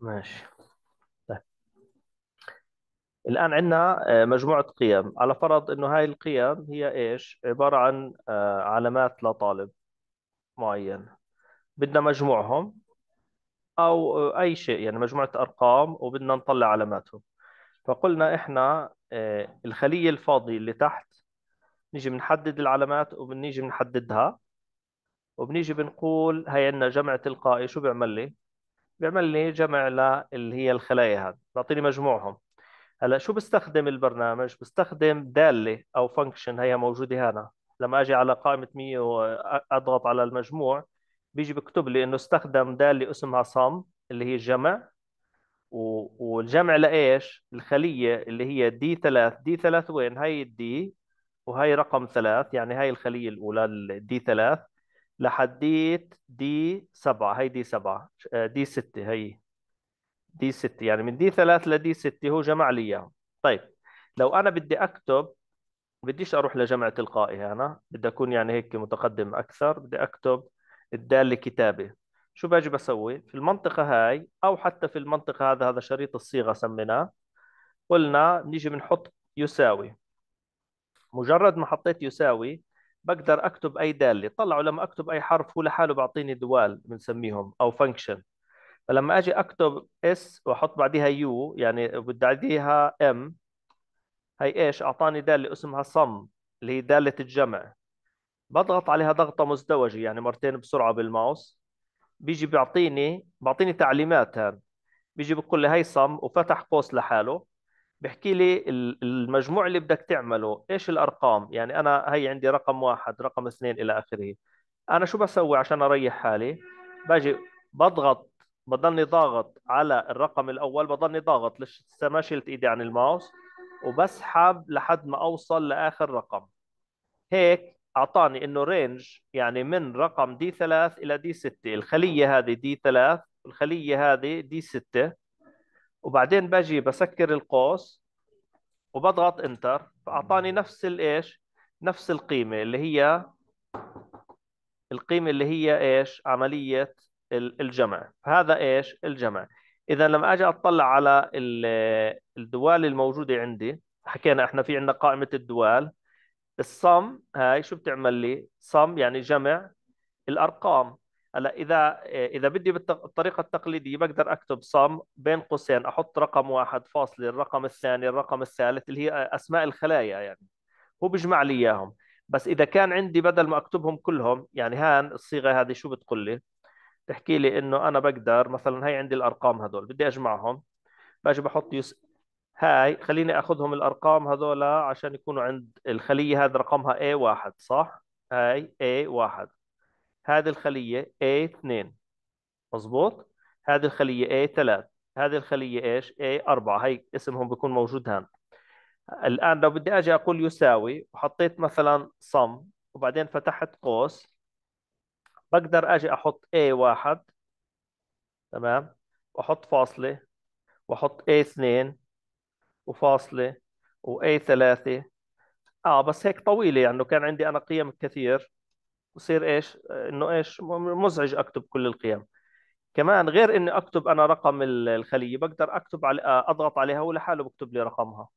ماشي طيب الآن عندنا آه، مجموعة قيم على فرض إنه هاي القيم هي إيش عبارة عن آه، علامات لطالب معين بدنا مجموعهم أو آه، أي شيء يعني مجموعة أرقام وبدنا نطلع علاماتهم فقلنا إحنا الخلية الفاضية اللي تحت نيجي بنحدد العلامات وبنيجي بنحددها وبنيجي بنقول هي عندنا جمع تلقائي شو بيعمل لي؟ بيعمل لي جمع اللي هي الخلايا هذه بيعطيني مجموعهم هلا شو بستخدم البرنامج بستخدم داله او فانكشن هي موجوده هنا لما اجي على قائمه 100 واضغط على المجموع بيجي بكتب لي انه استخدم داله اسمها صم اللي هي الجمع والجمع لايش؟ الخليه اللي هي دي 3 دي 3 وين؟ هي الدي وهي رقم 3 يعني هي الخليه الاولى الدي 3 لحديت دي 7 هي دي 7 دي 6 هي دي 6 يعني من دي 3 لدي 6 هو جمع لي اياهم طيب لو انا بدي اكتب بديش اروح لجمع تلقائي انا بدي اكون يعني هيك متقدم اكثر بدي اكتب الداله كتابه شو باجي بسوي في المنطقه هاي او حتى في المنطقه هذا هذا شريط الصيغه سميناه قلنا بنيجي بنحط يساوي مجرد ما حطيت يساوي بقدر اكتب اي داله طلعوا لما اكتب اي حرف هو لحاله بيعطيني دوال بنسميهم او فانكشن فلما اجي اكتب اس واحط بعديها يو يعني بدي اعديها ام هي ايش اعطاني داله اسمها صم اللي هي داله الجمع بضغط عليها ضغطه مزدوجه يعني مرتين بسرعه بالماوس بيجي بيعطيني بيعطيني تعليمات هان بيجي بقول لي هي صم وفتح قوس لحاله بحكي لي المجموع اللي بدك تعمله ايش الارقام يعني انا هي عندي رقم واحد رقم اثنين الى اخره انا شو بسوي عشان اريح حالي باجي بضغط بضلني ضاغط على الرقم الاول بضلني ضاغط لسه ما شلت ايدي عن الماوس وبسحب لحد ما اوصل لاخر رقم هيك اعطاني انه رينج يعني من رقم دي 3 الى دي 6 الخليه هذه دي 3 الخليه هذه دي 6 وبعدين باجي بسكر القوس وبضغط انتر فاعطاني نفس الايش نفس القيمه اللي هي القيمه اللي هي ايش عمليه الجمع هذا ايش الجمع اذا لما اجي اطلع على الدوال الموجوده عندي حكينا احنا في عندنا قائمه الدوال الصم هاي شو بتعمل لي صم يعني جمع الارقام هلا اذا اذا بدي بالطريقه التقليديه بقدر اكتب صم بين قوسين احط رقم واحد فاصل الرقم الثاني الرقم الثالث اللي هي اسماء الخلايا يعني هو بيجمع لي اياهم بس اذا كان عندي بدل ما اكتبهم كلهم يعني هان الصيغه هذه شو بتقول لي تحكي لي انه انا بقدر مثلا هي عندي الارقام هذول بدي اجمعهم باجي بحط يس هاي خليني اخذهم الارقام هذول عشان يكونوا عند الخليه هذا رقمها A1 صح هاي A1 هذه الخلية A2 مظبوط هذه الخلية A3 هذه الخلية ايش A4 هي اسمهم بيكون موجود هان الآن لو بدي أجي أقول يساوي وحطيت مثلا صم وبعدين فتحت قوس بقدر أجي أحط A1 تمام وأحط فاصلة وأحط A2 وفاصلة و A3 آه بس هيك طويلة يعني كان عندي أنا قيم كثير بصير ايش انه ايش مزعج اكتب كل القيم كمان غير اني اكتب انا رقم الخليه بقدر اكتب على اضغط عليها هو لحاله بكتب لي رقمها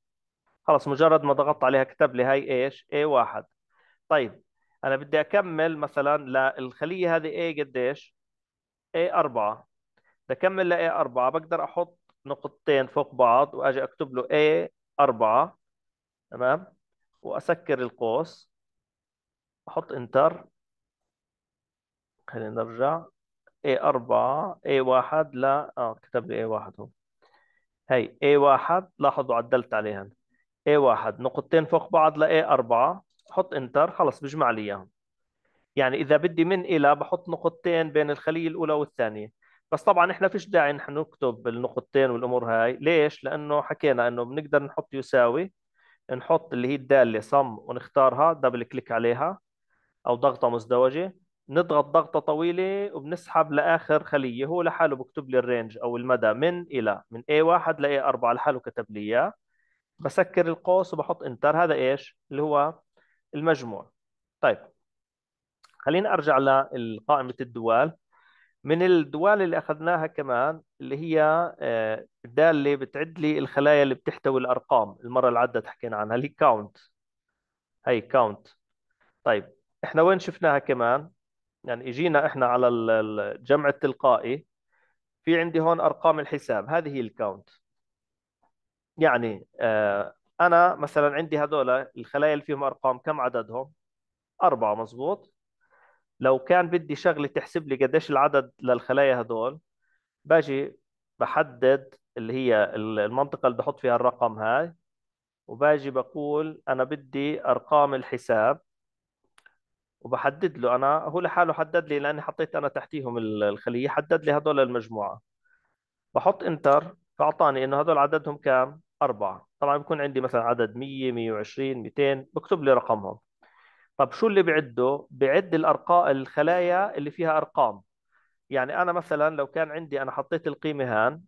خلص مجرد ما ضغطت عليها كتب لي هاي ايش A1 طيب انا بدي اكمل مثلا للخليه هذه A قديش A4 بدي اكمل ل A4 بقدر احط نقطتين فوق بعض واجي اكتب له A4 تمام واسكر القوس احط انتر خلينا نرجع A4 A1 لا اه كتب لي A1 هو هي A1 لاحظوا عدلت عليها A1 نقطتين فوق بعض ل A4 حط انتر خلص بجمع لي اياهم يعني اذا بدي من الى بحط نقطتين بين الخليه الاولى والثانيه بس طبعا احنا فيش داعي نحن نكتب النقطتين والامور هاي ليش لانه حكينا انه بنقدر نحط يساوي نحط اللي هي الداله صم ونختارها دبل كليك عليها او ضغطه مزدوجه نضغط ضغطه طويله وبنسحب لاخر خليه هو لحاله بكتب لي الرينج او المدى من الى من A1 ل A4 لحاله كتب لي اياه بسكر القوس وبحط انتر هذا ايش اللي هو المجموع طيب خلينا ارجع لقائمه الدوال من الدوال اللي اخذناها كمان اللي هي آه، داله بتعد لي الخلايا اللي بتحتوي الارقام المره اللي عدت حكينا عنها اللي كاونت هي كاونت طيب احنا وين شفناها كمان يعني اجينا احنا على الجمع التلقائي في عندي هون ارقام الحساب هذه هي الكاونت يعني آه، انا مثلا عندي هذول الخلايا اللي فيهم ارقام كم عددهم اربعه مضبوط لو كان بدي شغله تحسب لي قديش العدد للخلايا هذول باجي بحدد اللي هي المنطقه اللي بحط فيها الرقم هاي وباجي بقول انا بدي ارقام الحساب وبحدد له انا هو لحاله حدد لي لاني حطيت انا تحتيهم الخليه حدد لي هذول المجموعه بحط انتر فاعطاني انه هذول عددهم كام اربعه طبعا بكون عندي مثلا عدد 100 120 200 بكتب لي رقمهم طب شو اللي بعده بعد الارقام الخلايا اللي فيها ارقام يعني انا مثلا لو كان عندي انا حطيت القيمه هان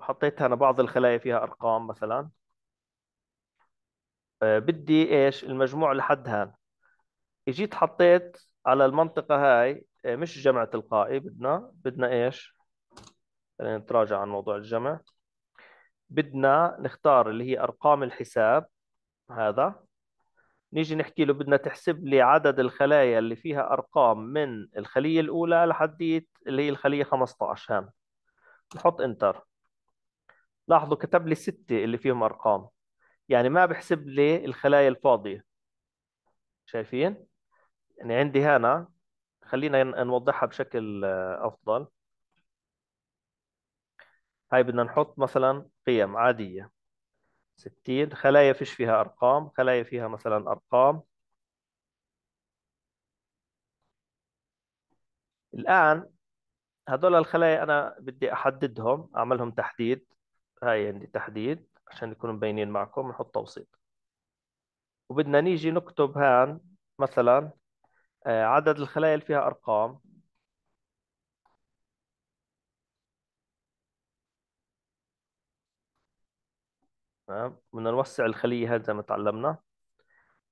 وحطيت هنا بعض الخلايا فيها ارقام مثلا آه، بدي ايش المجموع لحد هان اجيت حطيت على المنطقه هاي آه، مش جمع تلقائي بدنا بدنا ايش خلينا نتراجع عن موضوع الجمع بدنا نختار اللي هي ارقام الحساب هذا نيجي نحكي له بدنا تحسب لي عدد الخلايا اللي فيها ارقام من الخليه الاولى لحديت اللي هي الخليه 15 هان نحط انتر لاحظوا كتب لي ستة اللي فيهم ارقام يعني ما بحسب لي الخلايا الفاضيه شايفين يعني عندي هنا خلينا نوضحها بشكل آه، أفضل هاي بدنا نحط مثلا قيم عادية 60 خلايا فيش فيها أرقام خلايا فيها مثلا أرقام الآن هذول الخلايا أنا بدي أحددهم أعملهم تحديد هاي عندي تحديد عشان يكونوا مبينين معكم نحط توسيط وبدنا نيجي نكتب هان مثلا آه، عدد الخلايا اللي فيها أرقام تمام بدنا نوسع الخلية هذا زي ما تعلمنا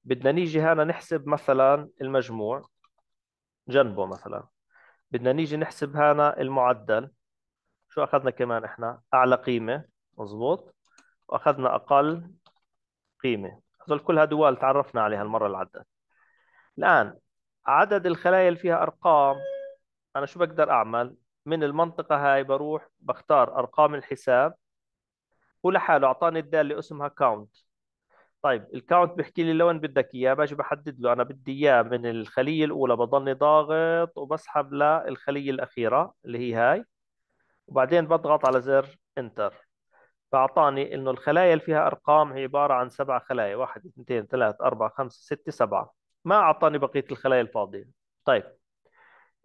بدنا نيجي هنا نحسب مثلا المجموع جنبه مثلا بدنا نيجي نحسب هنا المعدل شو أخذنا كمان إحنا أعلى قيمة مظبوط وأخذنا أقل قيمة هذول كلها دول تعرفنا عليها المرة اللي عدت الآن عدد الخلايا اللي فيها ارقام انا شو بقدر اعمل من المنطقه هاي بروح بختار ارقام الحساب هو لحاله اعطاني الداله اسمها كاونت طيب الكاونت بيحكي لي لوين بدك اياه باجي بحدد له انا بدي اياه من الخليه الاولى بضلني ضاغط وبسحب للخليه الاخيره اللي هي هاي وبعدين بضغط على زر انتر فاعطاني انه الخلايا اللي فيها ارقام هي عباره عن سبع خلايا واحد اثنتين ثلاث اربع خمسه ستة سبعة ما اعطاني بقيه الخلايا الفاضيه طيب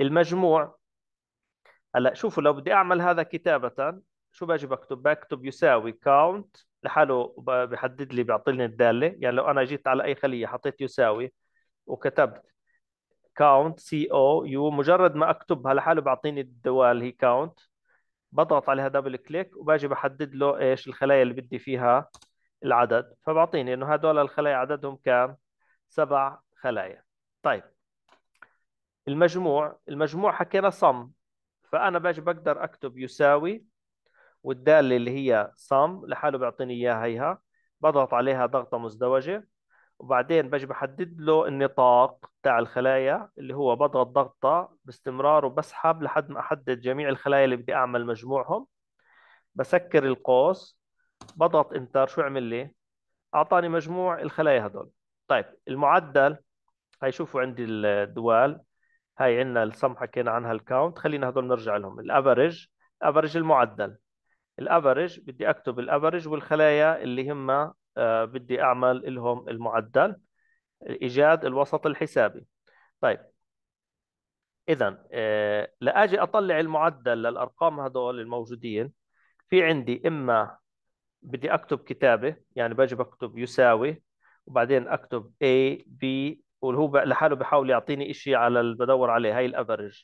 المجموع هلا شوفوا لو بدي اعمل هذا كتابه شو باجي بكتب بكتب يساوي كاونت لحاله بحدد لي بيعطيني الداله يعني لو انا جيت على اي خليه حطيت يساوي وكتبت كاونت سي او يو مجرد ما اكتبها لحاله بيعطيني الدوال هي كاونت بضغط عليها دبل كليك وباجي بحدد له ايش الخلايا اللي بدي فيها العدد فبعطيني انه هذول الخلايا عددهم كام سبع خلايا طيب المجموع المجموع حكينا صم فأنا باجي بقدر أكتب يساوي والدالة اللي هي صم لحاله بيعطيني إياها هيها بضغط عليها ضغطة مزدوجة وبعدين باجي بحدد له النطاق تاع الخلايا اللي هو بضغط ضغطة باستمرار وبسحب لحد ما أحدد جميع الخلايا اللي بدي أعمل مجموعهم بسكر القوس بضغط انتر شو عمل لي؟ أعطاني مجموع الخلايا هدول طيب المعدل هاي شوفوا عندي الدوال هاي عندنا الصم حكينا عنها الكاونت خلينا هذول نرجع لهم الافرج افرج المعدل الافرج بدي اكتب الافرج والخلايا اللي هم آه، بدي اعمل لهم المعدل ايجاد الوسط الحسابي طيب اذا آه، لاجي اطلع المعدل للارقام هذول الموجودين في عندي اما بدي اكتب كتابه يعني باجي بكتب يساوي وبعدين اكتب A B واللي هو لحاله بحاول يعطيني شيء على اللي بدور عليه هاي الافرج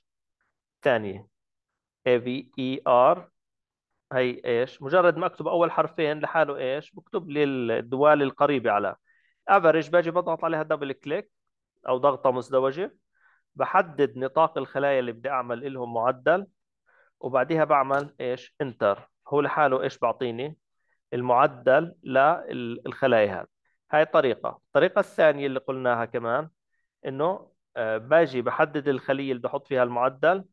الثانيه e اي في اي ار هي ايش مجرد ما اكتب اول حرفين لحاله ايش بكتب لي الدوال القريبه على افرج باجي بضغط عليها دبل كليك او ضغطه مزدوجه بحدد نطاق الخلايا اللي بدي اعمل لهم معدل وبعديها بعمل ايش انتر هو لحاله ايش بعطيني المعدل للخلايا هذا هاي طريقة الطريقة الثانية اللي قلناها كمان إنه آه، باجي بحدد الخلية اللي بحط فيها المعدل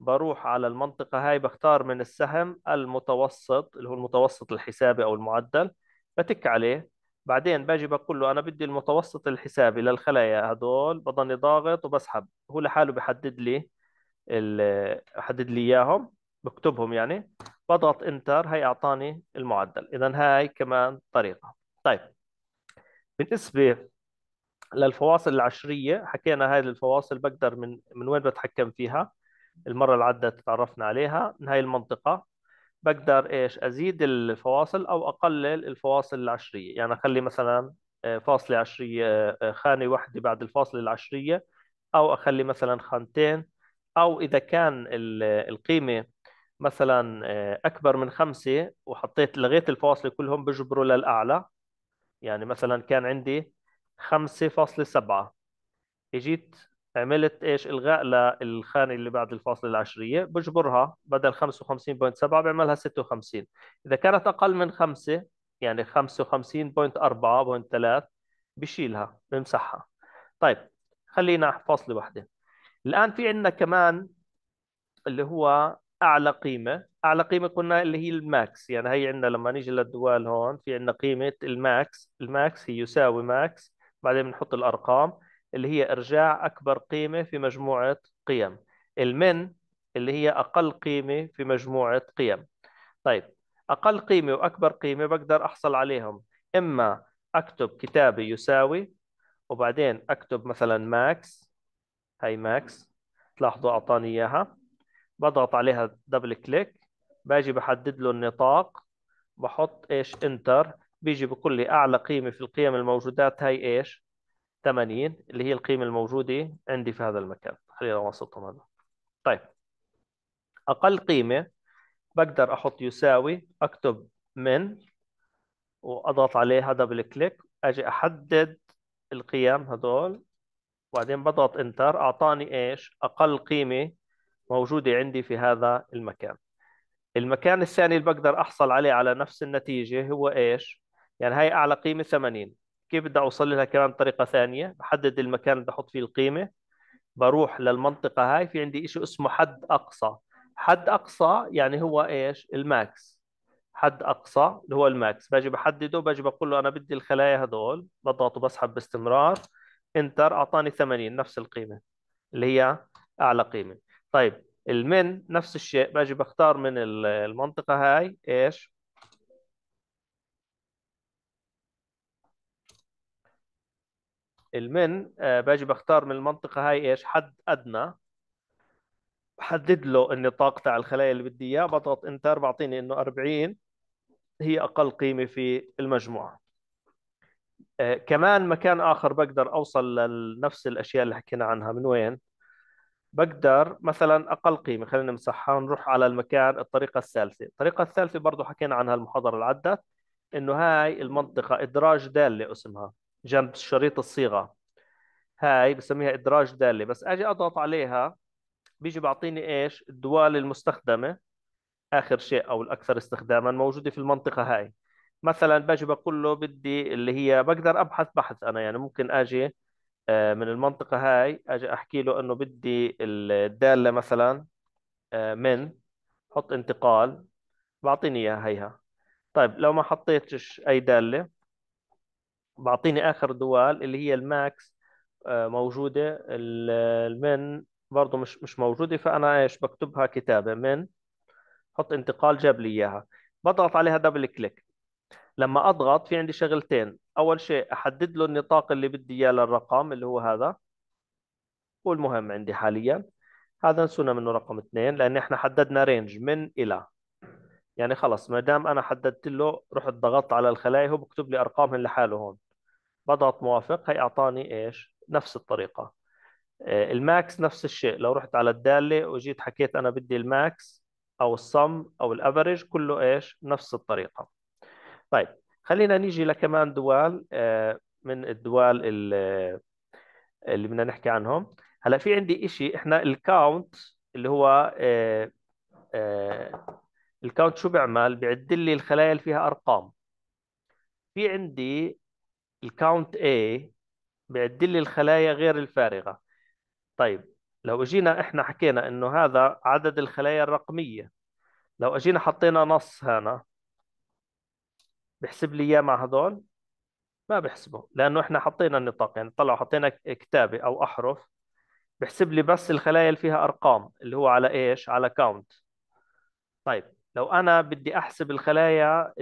بروح على المنطقة هاي بختار من السهم المتوسط اللي هو المتوسط الحسابي أو المعدل بتك عليه بعدين باجي بقول له أنا بدي المتوسط الحسابي للخلايا هدول بضلني ضاغط وبسحب هو لحاله بحدد لي بحدد لي إياهم بكتبهم يعني بضغط انتر هي أعطاني المعدل إذا هاي كمان طريقة طيب بالنسبة للفواصل العشرية حكينا هاي الفواصل بقدر من من وين بتحكم فيها المرة اللي عدت تعرفنا عليها من هاي المنطقة بقدر ايش ازيد الفواصل او اقلل الفواصل العشرية يعني اخلي مثلا آه، فاصلة عشرية آه، خانة واحدة بعد الفاصلة العشرية او اخلي مثلا خانتين او اذا كان القيمة مثلا آه، اكبر من خمسة وحطيت لغيت الفواصل كلهم بجبروا للاعلى يعني مثلا كان عندي 5.7 اجيت عملت ايش الغاء للخانه اللي بعد الفاصله العشريه بجبرها بدل 55.7 بعملها 56 اذا كانت اقل من 5 يعني 55.4.3 بشيلها بمسحها طيب خلينا فاصله واحده الان في عندنا كمان اللي هو اعلى قيمه اعلى قيمه قلنا اللي هي الماكس يعني هي عندنا لما نيجي للدوال هون في عندنا قيمه الماكس الماكس هي يساوي ماكس بعدين بنحط الارقام اللي هي ارجاع اكبر قيمه في مجموعه قيم المن اللي هي اقل قيمه في مجموعه قيم طيب اقل قيمه واكبر قيمه بقدر احصل عليهم اما اكتب كتابه يساوي وبعدين اكتب مثلا ماكس هي ماكس تلاحظوا اعطاني اياها بضغط عليها دبل كليك باجي بحدد له النطاق بحط ايش انتر بيجي بقول لي اعلى قيمه في القيم الموجودات هاي ايش 80 اللي هي القيمه الموجوده عندي في هذا المكان خلينا اوسطهم هذا طيب اقل قيمه بقدر احط يساوي اكتب من واضغط عليها دبل كليك اجي احدد القيم هذول وبعدين بضغط انتر اعطاني ايش اقل قيمه موجوده عندي في هذا المكان المكان الثاني اللي بقدر احصل عليه على نفس النتيجه هو ايش؟ يعني هاي اعلى قيمه 80 كيف بدي اوصل لها كمان بطريقه ثانيه؟ بحدد المكان اللي بحط فيه القيمه بروح للمنطقه هاي في عندي شيء اسمه حد اقصى حد اقصى يعني هو ايش؟ الماكس حد اقصى اللي هو الماكس باجي بحدده باجي بقول له انا بدي الخلايا هذول بضغط وبسحب باستمرار انتر اعطاني 80 نفس القيمه اللي هي اعلى قيمه طيب المن نفس الشيء باجي بختار من المنطقة هاي ايش المن آه، باجي بختار من المنطقة هاي ايش حد أدنى بحدد له النطاق تاع الخلايا اللي بدي اياه بضغط انتر بعطيني انه 40 هي اقل قيمة في المجموعة آه، كمان مكان اخر بقدر اوصل لنفس الاشياء اللي حكينا عنها من وين بقدر مثلا اقل قيمه خلينا نمسحها ونروح على المكان الطريقه الثالثه الطريقه الثالثه برضه حكينا عنها المحاضره اللي عدت انه هاي المنطقه ادراج داله اسمها جنب شريط الصيغه هاي بسميها ادراج داله بس اجي اضغط عليها بيجي بيعطيني ايش الدوال المستخدمه اخر شيء او الاكثر استخداما موجوده في المنطقه هاي مثلا باجي بقول له بدي اللي هي بقدر ابحث بحث انا يعني ممكن اجي آه، من المنطقة هاي أجي أحكي له إنه بدي الدالة مثلا آه، من حط انتقال بعطيني إياها هيها طيب لو ما حطيتش أي دالة بعطيني آخر دوال اللي هي الماكس آه، موجودة المن برضه مش مش موجودة فأنا إيش بكتبها كتابة من حط انتقال جاب لي إياها بضغط عليها دبل كليك لما اضغط في عندي شغلتين اول شيء احدد له النطاق اللي بدي اياه للرقم اللي هو هذا والمهم عندي حاليا هذا نسونا منه رقم اثنين لان احنا حددنا رينج من الى يعني خلص ما دام انا حددت له رحت ضغطت على الخلايا هو بكتب لي ارقامهم لحاله هون بضغط موافق هي اعطاني ايش نفس الطريقه آه، الماكس نفس الشيء لو رحت على الداله وجيت حكيت انا بدي الماكس او الصم او الافرج كله ايش نفس الطريقه طيب خلينا نيجي لكمان دول آه، من الدول آه، اللي بدنا نحكي عنهم هلا في عندي شيء احنا الكاونت اللي هو آه، الكاونت شو بيعمل بيعد لي الخلايا اللي فيها ارقام في عندي الكاونت اي بيعد لي الخلايا غير الفارغه طيب لو اجينا احنا حكينا انه هذا عدد الخلايا الرقميه لو اجينا حطينا نص هنا بحسب لي اياه مع هذول ما بحسبه لانه احنا حطينا النطاق يعني طلعوا حطينا كتابه او احرف بحسب لي بس الخلايا اللي فيها ارقام اللي هو على ايش على كاونت طيب لو انا بدي احسب الخلايا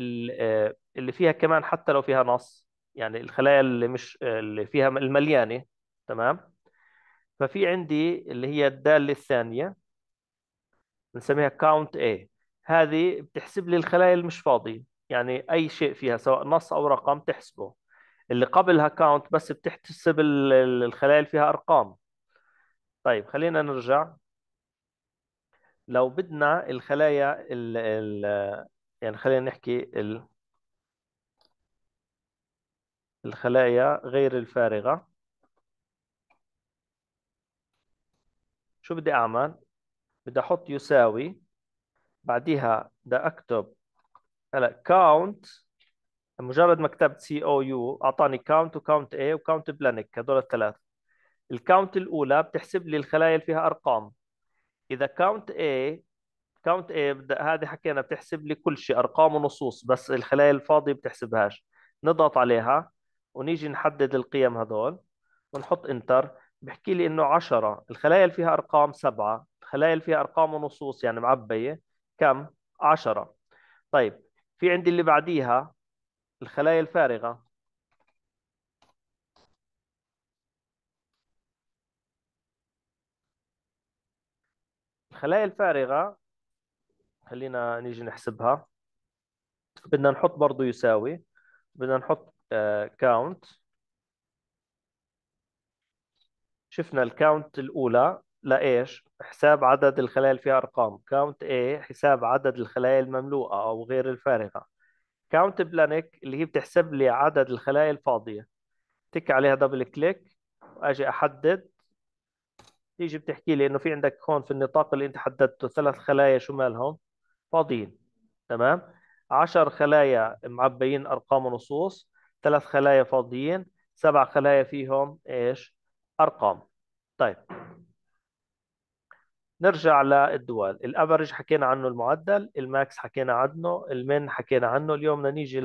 آه، اللي فيها كمان حتى لو فيها نص يعني الخلايا اللي مش اللي فيها المليانه تمام ففي عندي اللي هي الداله الثانيه بنسميها كاونت A هذه بتحسب لي الخلايا اللي مش فاضيه يعني اي شيء فيها سواء نص او رقم تحسبه اللي قبلها كاونت بس بتحسب الخلايا فيها ارقام طيب خلينا نرجع لو بدنا الخلايا ال ال يعني خلينا نحكي ال الخلايا غير الفارغة شو بدي أعمل؟ بدي أحط يساوي بعديها بدي أكتب هلا كاونت مجرد ما كتبت سي او يو اعطاني كاونت وكاونت اي وكاونت بلانك هذول الثلاث الكاونت الاولى بتحسب لي الخلايا اللي فيها ارقام اذا كاونت اي كاونت اي هذه حكينا بتحسب لي كل شيء ارقام ونصوص بس الخلايا الفاضيه بتحسبهاش نضغط عليها ونيجي نحدد القيم هذول ونحط انتر بحكي لي انه 10 الخلايا اللي فيها ارقام 7 الخلايا اللي فيها ارقام ونصوص يعني معبيه كم 10 طيب في عندي اللي بعديها الخلايا الفارغة الخلايا الفارغة خلينا نيجي نحسبها بدنا نحط برضو يساوي بدنا نحط كاونت آه، شفنا الكاونت الأولى لايش؟ حساب عدد الخلايا اللي فيها ارقام كاونت A حساب عدد الخلايا المملوءه او غير الفارغه كاونت بلانك اللي هي بتحسب لي عدد الخلايا الفاضيه تك عليها دبل كليك واجي احدد تيجي بتحكي لي انه في عندك هون في النطاق اللي انت حددته ثلاث خلايا شو مالهم فاضيين تمام 10 خلايا معبيين ارقام ونصوص ثلاث خلايا فاضيين سبع خلايا فيهم ايش ارقام طيب نرجع للدول الافرج حكينا عنه المعدل الماكس حكينا عنه المين حكينا عنه اليوم بدنا نيجي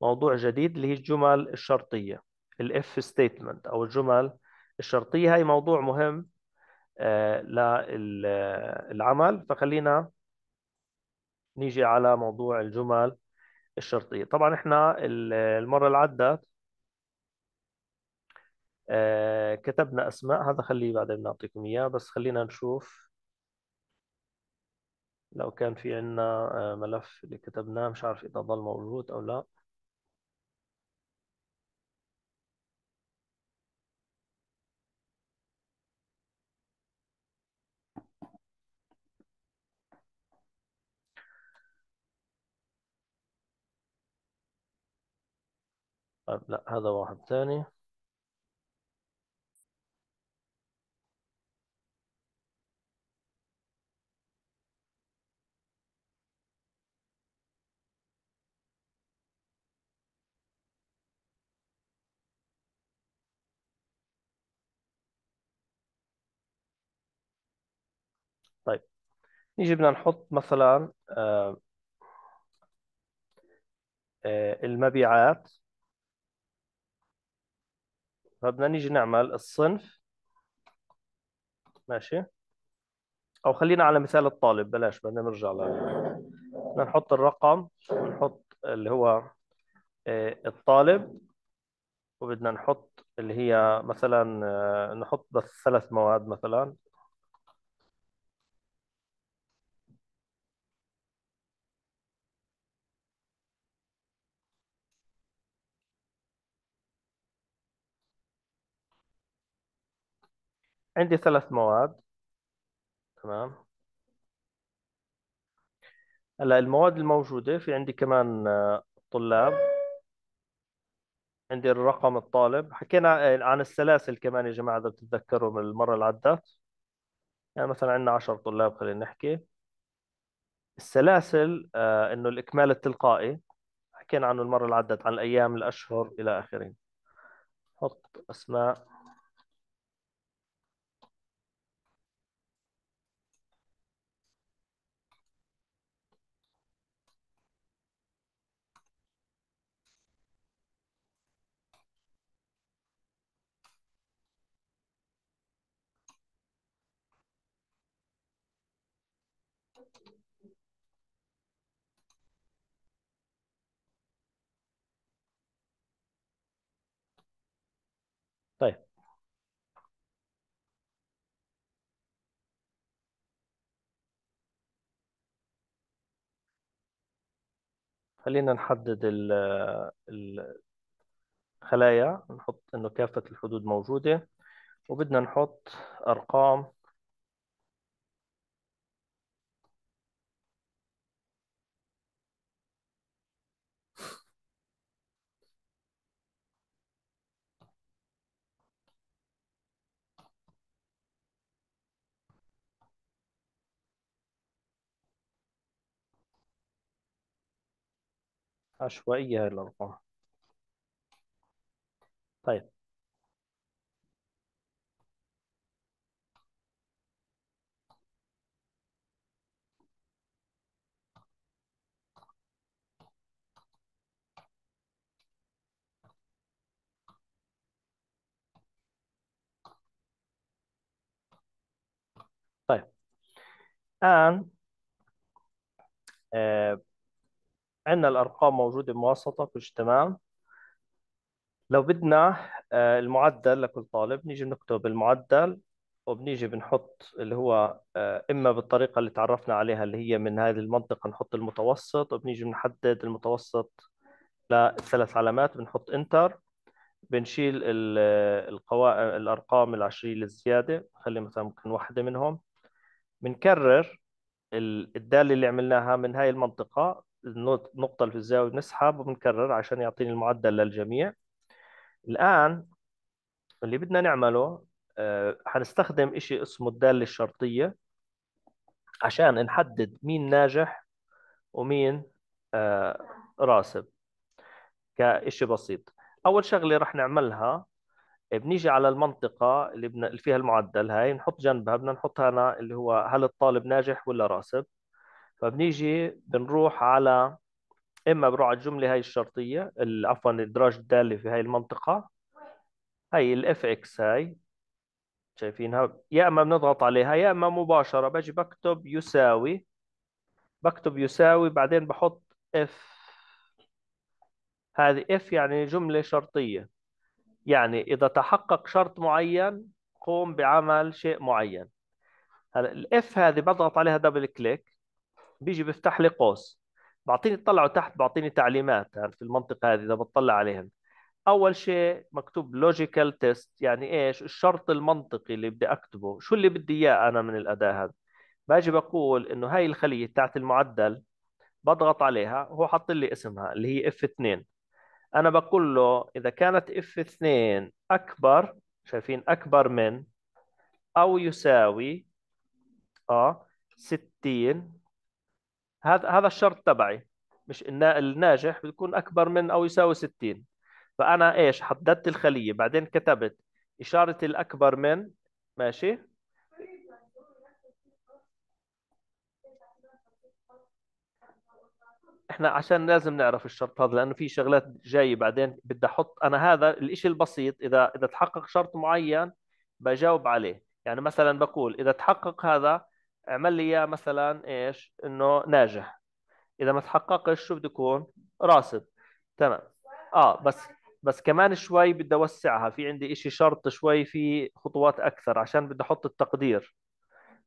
لموضوع جديد اللي هي الجمل الشرطيه الاف ستيتمنت او الجمل الشرطيه هي موضوع مهم آه، للعمل آه، فخلينا نيجي على موضوع الجمل الشرطيه طبعا احنا المره اللي عدت آه، كتبنا اسماء هذا خليه بعدين نعطيكم اياه بس خلينا نشوف لو كان في عندنا آه، ملف اللي كتبناه مش عارف إذا ضل موجود أو لا طيب لا هذا واحد ثاني طيب نيجي بدنا نحط مثلا آه، آه، المبيعات فبدنا نيجي نعمل الصنف ماشي او خلينا على مثال الطالب بلاش بدنا نرجع ل بدنا نحط الرقم ونحط اللي هو آه، الطالب وبدنا نحط اللي هي مثلا نحط بس ثلاث مواد مثلا عندي ثلاث مواد تمام هلا المواد الموجودة في عندي كمان آه، طلاب عندي الرقم الطالب حكينا آه، عن السلاسل كمان يا جماعة إذا بتتذكروا من المرة اللي عدت يعني مثلا عندنا عشر طلاب خلينا نحكي السلاسل آه، إنه الإكمال التلقائي حكينا عنه المرة اللي عدت عن الأيام الأشهر إلى آخره حط أسماء خلينا نحدد الخلايا نحط انه كافة الحدود موجودة وبدنا نحط ارقام عشوائية هاي الأرقام طيب طيب الآن آه عندنا الأرقام موجودة مواسطة في تمام لو بدنا آه، المعدل لكل طالب نيجي بنكتب المعدل وبنيجي بنحط اللي هو آه، إما بالطريقة اللي تعرفنا عليها اللي هي من هذه المنطقة نحط المتوسط وبنيجي بنحدد المتوسط لثلاث علامات بنحط انتر بنشيل آه، القوائم الأرقام العشرية الزيادة خلي مثلا ممكن واحدة منهم بنكرر الدالة اللي عملناها من هاي المنطقة النقطة اللي في الزاوية بنسحب وبنكرر عشان يعطيني المعدل للجميع الآن اللي بدنا نعمله آه، حنستخدم إشي اسمه الدالة الشرطية عشان نحدد مين ناجح ومين آه، راسب كإشي بسيط أول شغلة رح نعملها آه، بنيجي على المنطقة اللي, فيها المعدل هاي نحط جنبها بدنا نحط هنا اللي هو هل الطالب ناجح ولا راسب فبنيجي بنروح على اما بروح على الجمله هاي الشرطيه عفوا الدرجه الداله في هاي المنطقه هاي الاف اكس هاي شايفينها يا اما بنضغط عليها يا اما مباشره باجي بكتب يساوي بكتب يساوي بعدين بحط اف هذه اف يعني جمله شرطيه يعني اذا تحقق شرط معين قوم بعمل شيء معين هلا الاف هذه بضغط عليها دبل كليك بيجي بيفتح لي قوس بعطيني اطلعوا تحت بعطيني تعليمات يعني في المنطقه هذه اذا بتطلع عليهم اول شيء مكتوب لوجيكال تيست يعني ايش الشرط المنطقي اللي بدي اكتبه شو اللي بدي اياه انا من الاداه هذا باجي بقول انه هاي الخليه بتاعت المعدل بضغط عليها هو حط لي اسمها اللي هي اف 2 انا بقول له اذا كانت اف 2 اكبر شايفين اكبر من او يساوي اه 60 هذا هذا الشرط تبعي مش الناجح بتكون اكبر من او يساوي 60 فانا ايش حددت الخليه بعدين كتبت اشاره الاكبر من ماشي احنا عشان لازم نعرف الشرط هذا لانه في شغلات جايه بعدين بدي احط انا هذا الشيء البسيط اذا اذا تحقق شرط معين بجاوب عليه يعني مثلا بقول اذا تحقق هذا اعمل لي اياه مثلا ايش انه ناجح اذا ما تحققش شو بده يكون راسب تمام اه بس بس كمان شوي بدي اوسعها في عندي شيء شرط شوي في خطوات اكثر عشان بدي احط التقدير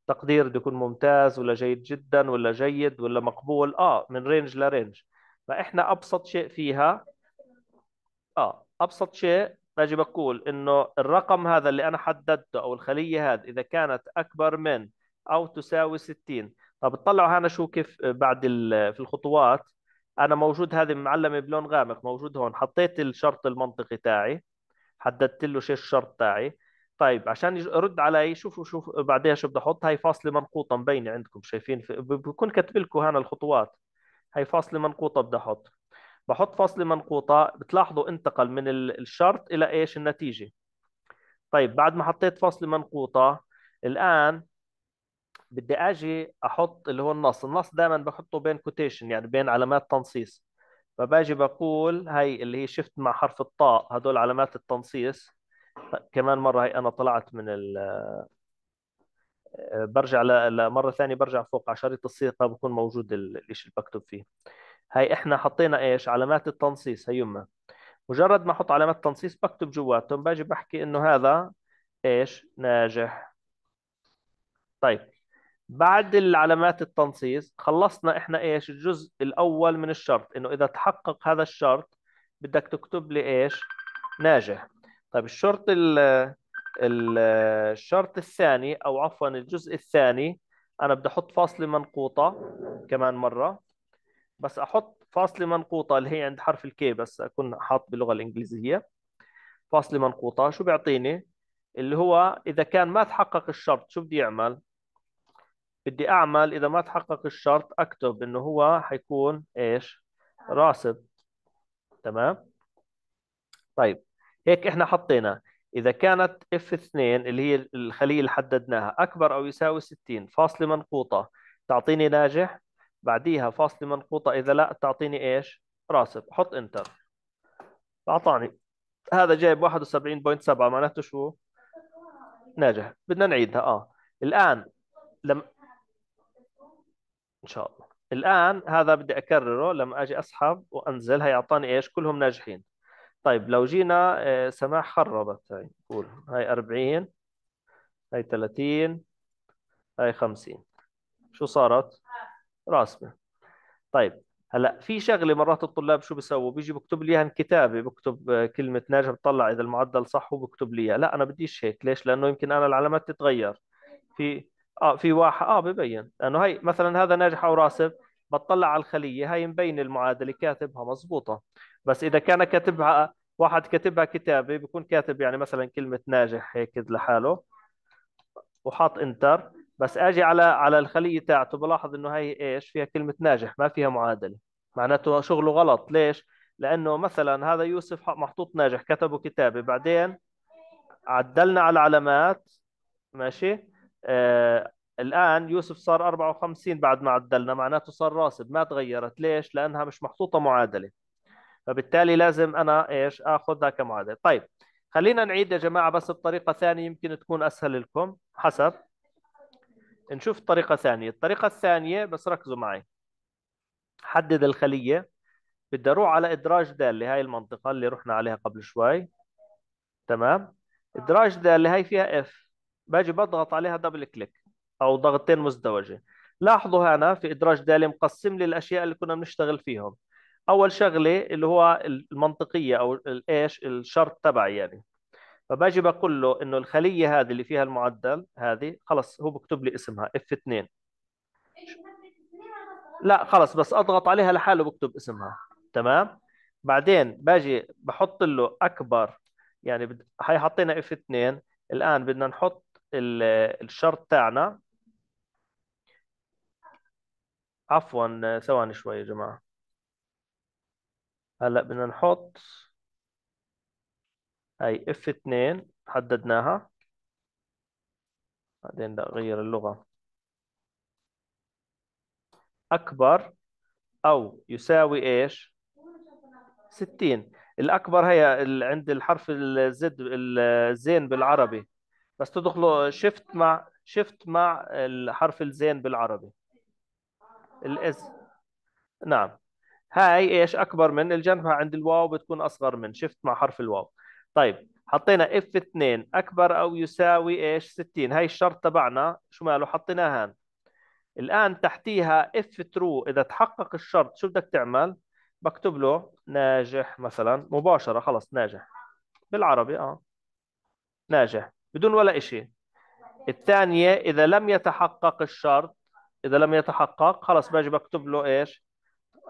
تقدير بده يكون ممتاز ولا جيد جدا ولا جيد ولا مقبول اه من رينج لرينج فاحنا ابسط شيء فيها اه ابسط شيء باجي بقول انه الرقم هذا اللي انا حددته او الخليه هذه اذا كانت اكبر من أو تساوي 60 طب اطلعوا هنا شو كيف بعد في الخطوات أنا موجود هذه معلمه بلون غامق موجود هون حطيت الشرط المنطقي تاعي حددت له شو الشرط تاعي طيب عشان يرد علي شوفوا شوف بعدها شو بدي احط هي فاصله منقوطه مبينه عندكم شايفين بكون كاتب لكم هنا الخطوات هي فاصله منقوطه بدي احط بحط فاصله منقوطه بتلاحظوا انتقل من الشرط الى ايش النتيجه طيب بعد ما حطيت فاصله منقوطه الان بدي اجي احط اللي هو النص النص دائما بحطه بين كوتيشن يعني بين علامات تنصيص فباجي بقول هي اللي هي شفت مع حرف الطاء هدول علامات التنصيص كمان مره هي انا طلعت من ال آه، برجع لمره ثانيه برجع فوق على شريط الصيغه بكون موجود الشيء اللي بكتب فيه هي احنا حطينا ايش علامات التنصيص هي يما مجرد ما احط علامات تنصيص بكتب جواتهم باجي بحكي انه هذا ايش ناجح طيب بعد العلامات التنصيص خلصنا احنا ايش الجزء الاول من الشرط انه اذا تحقق هذا الشرط بدك تكتب لي ايش ناجح طيب الشرط ال الشرط الثاني او عفوا الجزء الثاني انا بدي احط فاصله منقوطه كمان مره بس احط فاصله منقوطه اللي هي عند حرف الكي بس اكون حاط باللغه الانجليزيه فاصله منقوطه شو بيعطيني اللي هو اذا كان ما تحقق الشرط شو بدي يعمل بدي اعمل اذا ما تحقق الشرط اكتب انه هو حيكون ايش راسب تمام طيب هيك احنا حطينا اذا كانت اف 2 اللي هي الخليه اللي حددناها اكبر او يساوي 60 فاصله منقوطه تعطيني ناجح بعديها فاصله منقوطه اذا لا تعطيني ايش راسب حط انتر اعطاني هذا جايب 71.7 معناته شو ناجح بدنا نعيدها اه الان لما ان شاء الله الان هذا بدي اكرره لما اجي اسحب وانزل هيعطاني ايش كلهم ناجحين طيب لو جينا آه، سماح خربت هاي قول هاي 40 هاي 30 هاي 50 شو صارت راسمه طيب هلا في شغله مرات الطلاب شو بيسووا بيجي بكتب لي اياها كتابه بكتب آه، كلمه ناجح بطلع اذا المعدل صح وبكتب لي اياها لا انا بديش هيك ليش لانه يمكن انا العلامات تتغير في اه في واحد اه ببين لانه هي مثلا هذا ناجح او راسب بتطلع على الخليه هاي مبين المعادله كاتبها مزبوطه بس اذا كان كاتبها واحد كاتبها كتابي بكون كاتب يعني مثلا كلمه ناجح هيك لحاله وحاط انتر بس اجي على على الخليه تاعته بلاحظ انه هي ايش فيها كلمه ناجح ما فيها معادله معناته شغله غلط ليش لانه مثلا هذا يوسف محطوط ناجح كتبه كتابي بعدين عدلنا على العلامات ماشي آه الان يوسف صار 54 بعد ما عدلنا معناته صار راسب ما تغيرت ليش لانها مش محطوطه معادله فبالتالي لازم انا ايش اخذها كمعادله طيب خلينا نعيد يا جماعه بس بطريقه ثانيه يمكن تكون اسهل لكم حسب نشوف طريقه ثانيه الطريقه الثانيه بس ركزوا معي حدد الخليه بدي اروح على ادراج داله هاي المنطقه اللي رحنا عليها قبل شوي تمام ادراج داله هاي فيها اف باجي بضغط عليها دبل كليك او ضغطتين مزدوجه لاحظوا هنا في ادراج دالي مقسم لي الاشياء اللي كنا بنشتغل فيهم اول شغله اللي هو المنطقيه او ايش الشرط تبعي يعني فباجي بقول له انه الخليه هذه اللي فيها المعدل هذه خلص هو بكتب لي اسمها اف 2 لا خلص بس اضغط عليها لحاله بكتب اسمها تمام بعدين باجي بحط له اكبر يعني هي حطينا اف 2 الان بدنا نحط الشرط تاعنا عفوا ثواني شوي يا جماعة هلا بدنا نحط هاي اف 2 حددناها بعدين بدي اغير اللغة اكبر او يساوي ايش 60 الاكبر هي عند الحرف الزد الزين بالعربي بس تدخلوا شيفت مع شيفت مع الحرف الزين بالعربي الاس نعم هاي ايش اكبر من الجنبها عند الواو بتكون اصغر من شيفت مع حرف الواو طيب حطينا اف 2 اكبر او يساوي ايش 60 هاي الشرط تبعنا شو ماله حطيناه هان الان تحتيها اف ترو اذا تحقق الشرط شو بدك تعمل بكتب له ناجح مثلا مباشره خلص ناجح بالعربي اه ناجح بدون ولا شيء الثانية إذا لم يتحقق الشرط إذا لم يتحقق خلص باجي بكتب له إيش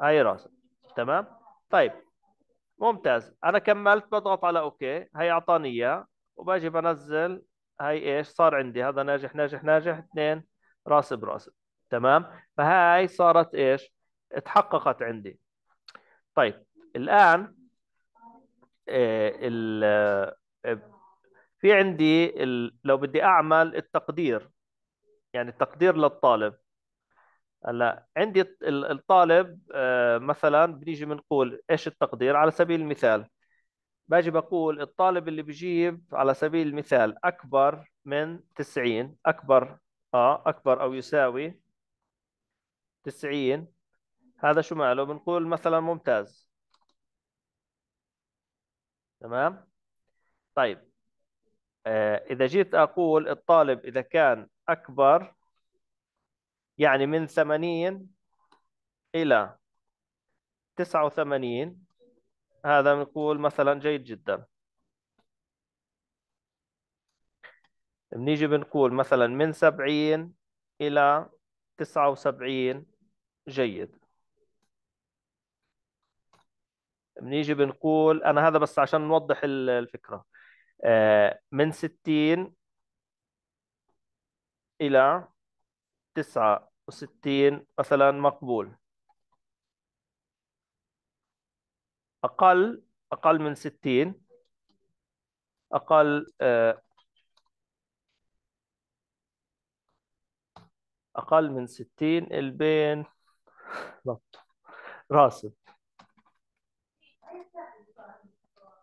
هاي راس تمام طيب ممتاز أنا كملت بضغط على أوكي هي أعطاني إياه وباجي بنزل هاي إيش صار عندي هذا ناجح ناجح ناجح اثنين راس براس تمام فهاي صارت إيش اتحققت عندي طيب الآن إيه ال في عندي ال... لو بدي اعمل التقدير يعني التقدير للطالب هلا عندي الطالب آه، مثلا بنيجي بنقول ايش التقدير على سبيل المثال باجي بقول الطالب اللي بجيب على سبيل المثال اكبر من 90 اكبر اه اكبر او يساوي 90 هذا شو ماله بنقول مثلا ممتاز تمام طيب آه، إذا جيت أقول الطالب إذا كان أكبر يعني من 80 إلى 89 هذا بنقول مثلا جيد جدا بنيجي بنقول مثلا من 70 إلى 79 جيد بنيجي بنقول أنا هذا بس عشان نوضح الفكرة آه، من 60 إلى 69 مثلا مقبول أقل أقل من 60 أقل آه، أقل من 60 البين راسب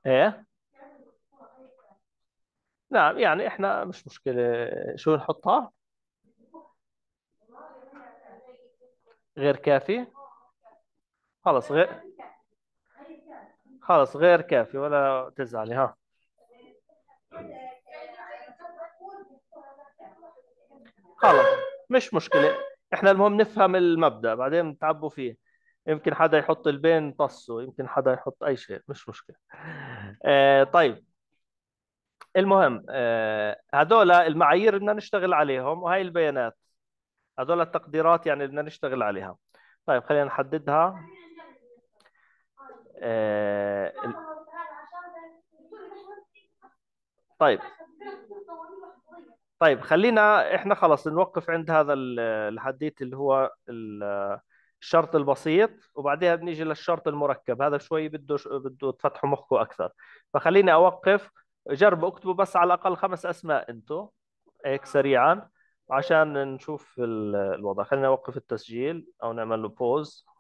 إيه نعم يعني احنا مش مشكلة شو نحطها غير كافي خلص غير خلص غير كافي ولا تزعلي ها خلص مش مشكلة احنا المهم نفهم المبدأ بعدين نتعبوا فيه يمكن حدا يحط البين طصه يمكن حدا يحط اي شيء مش مشكلة آه طيب المهم آه، هذول المعايير بدنا نشتغل عليهم وهي البيانات هذول التقديرات يعني بدنا نشتغل عليها طيب خلينا نحددها آه، طيب طيب خلينا احنا خلص نوقف عند هذا الحديث اللي هو الشرط البسيط وبعدها بنيجي للشرط المركب هذا شوي بده بده تفتحوا مخكم اكثر فخليني اوقف جربوا اكتبوا بس على الاقل خمس اسماء انتم هيك سريعا عشان نشوف الوضع خلينا نوقف التسجيل او نعمل له بوز